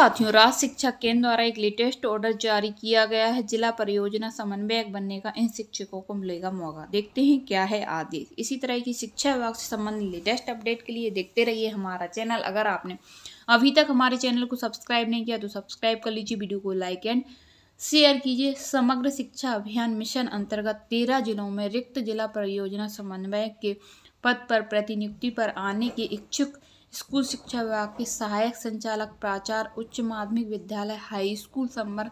साथियों राज्य शिक्षा केंद्र द्वारा एक लेटेस्ट ऑर्डर जारी किया गया है जिला परियोजना समन्वयक बनने का इन शिक्षकों को मिलेगा मौका देखते हैं क्या है आदेश इसी तरह की शिक्षा विभाग से संबंधित लेटेस्ट अपडेट के लिए देखते रहिए हमारा चैनल अगर आपने अभी तक हमारे चैनल को सब्सक्राइब नहीं किया तो सब्सक्राइब कर लीजिए वीडियो को लाइक एंड शेयर कीजिए समग्र शिक्षा अभियान मिशन अंतर्गत तेरह जिलों में रिक्त जिला परियोजना समन्वयक के पद पर प्रतिनियुक्ति पर आने के इच्छुक स्कूल शिक्षा विभाग के सहायक संचालक प्राचार उच्च माध्यमिक विद्यालय हाई स्कूल समर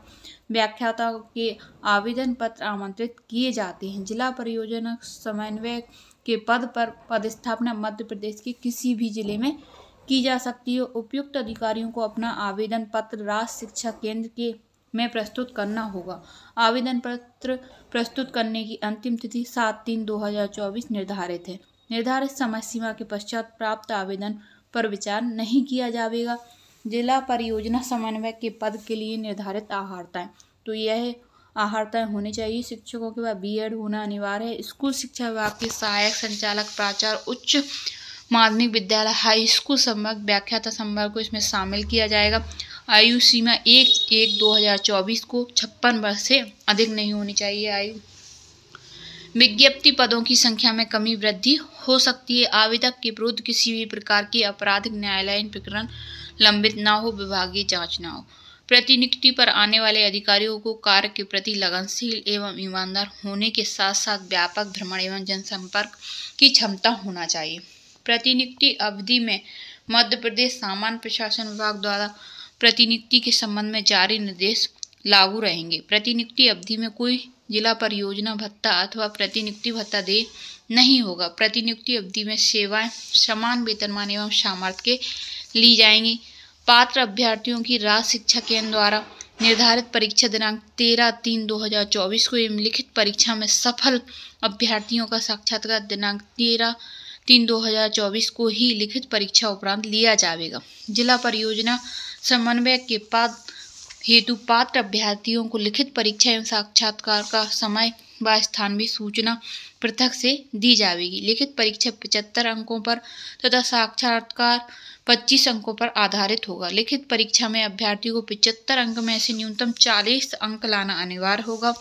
व्याख्याता के आवेदन पत्र आमंत्रित किए जाते हैं जिला परियोजना समन्वय के पद पर पदस्थापना मध्य प्रदेश के किसी भी जिले में की जा सकती है उपयुक्त अधिकारियों को अपना आवेदन पत्र राज्य शिक्षा केंद्र के में प्रस्तुत करना होगा आवेदन पत्र प्रस्तुत करने की अंतिम तिथि सात तीन दो हजार चौबीस निर्धारित है निर्धारित समय सीमा के पश्चात प्राप्त आवेदन पर विचार नहीं किया जाएगा जिला परियोजना समन्वय के पद के लिए निर्धारित आहारताएँ तो यह आहारताएँ होनी चाहिए शिक्षकों के बाद बीएड होना अनिवार्य है स्कूल शिक्षा विभाग के सहायक संचालक प्राचार्य उच्च माध्यमिक विद्यालय हाई स्कूल संवर्ग व्याख्याता संवर्ग को इसमें शामिल किया जाएगा आयु सीमा एक एक दो हज़ार चौबीस को छप्पन वर्ष से अधिक नहीं होनी चाहिए आयु विज्ञप्ति पदों की संख्या में कमी वृद्धि हो सकती है आवेदक के विरुद्ध किसी भी प्रकार की आपराधिक न्यायालय प्रकरण लंबित न हो विभागीय जांच न हो प्रतिनियुक्ति पर आने वाले अधिकारियों को कार्य के प्रति लगनशील एवं ईमानदार होने के साथ साथ व्यापक भ्रमण एवं जनसंपर्क की क्षमता होना चाहिए प्रतिनियुक्ति अवधि में मध्य प्रदेश सामान्य प्रशासन विभाग द्वारा प्रतिनियुक्ति के संबंध में जारी निर्देश लागू रहेंगे प्रतिनियुक्ति अवधि में कोई जिला परियोजना भत्ता अथवा प्रतिनियुक्ति भत्ता दे नहीं होगा प्रतिनियुक्ति अवधि में सेवाएं समान वेतनमान एवं सामर्थ्य के ली जाएंगी पात्र अभ्यर्थियों की राज्य शिक्षा केंद्र द्वारा निर्धारित परीक्षा दिनांक तेरह तीन दो हजार चौबीस को एवं लिखित परीक्षा में सफल अभ्यर्थियों का साक्षात्कार दिनांक तेरह तीन दो हजार चौबीस को ही लिखित परीक्षा उपरांत लिया जाएगा जिला परियोजना समन्वय के बाद हेतु पात्र अभ्यर्थियों को लिखित परीक्षा एवं साक्षात्कार का समय व स्थान भी सूचना पृथक से दी जाएगी लिखित परीक्षा पचहत्तर अंकों पर तथा साक्षात्कार पच्चीस अंकों पर आधारित होगा लिखित परीक्षा में अभ्यर्थियों को पिचहत्तर अंक में से न्यूनतम चालीस अंक लाना अनिवार्य होगा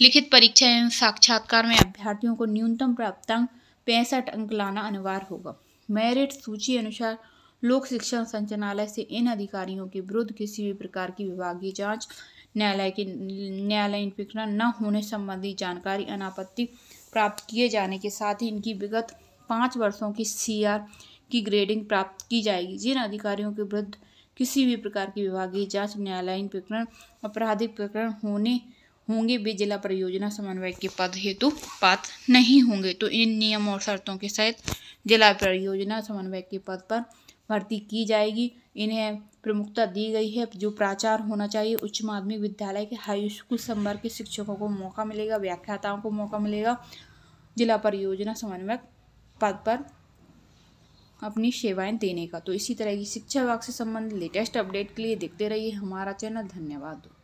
लिखित परीक्षा एवं साक्षात्कार में अभ्यर्थियों को न्यूनतम प्राप्त अंक पैंसठ अंक लाना अनिवार्य होगा मेरिट सूची अनुसार लोक शिक्षण संचालय से इन अधिकारियों के विरुद्ध किसी भी प्रकार की विभागीय जांच न्यायालय के न्यायालय प्रकरण न होने संबंधी जानकारी अनापत्ति प्राप्त किए जाने के साथ ही इनकी विगत पाँच वर्षों की सी की ग्रेडिंग प्राप्त की जाएगी जिन अधिकारियों के विरुद्ध किसी भी प्रकार की विभागीय जांच न्यायालय प्रकरण आपराधिक प्रकरण होने होंगे भी जिला परियोजना समन्वय के पद हेतु पात्र नहीं होंगे तो इन नियम और शर्तों के सहित जिला परियोजना समन्वय के पद पर भर्ती की जाएगी इन्हें प्रमुखता दी गई है जो प्राचार होना चाहिए उच्च माध्यमिक विद्यालय के हाई स्कूल संवर्ग के शिक्षकों को मौका मिलेगा व्याख्याताओं को मौका मिलेगा जिला परियोजना समन्वयक पद पर अपनी सेवाएं देने का तो इसी तरह की शिक्षा विभाग से संबंधित लेटेस्ट अपडेट के लिए देखते रहिए हमारा चैनल धन्यवाद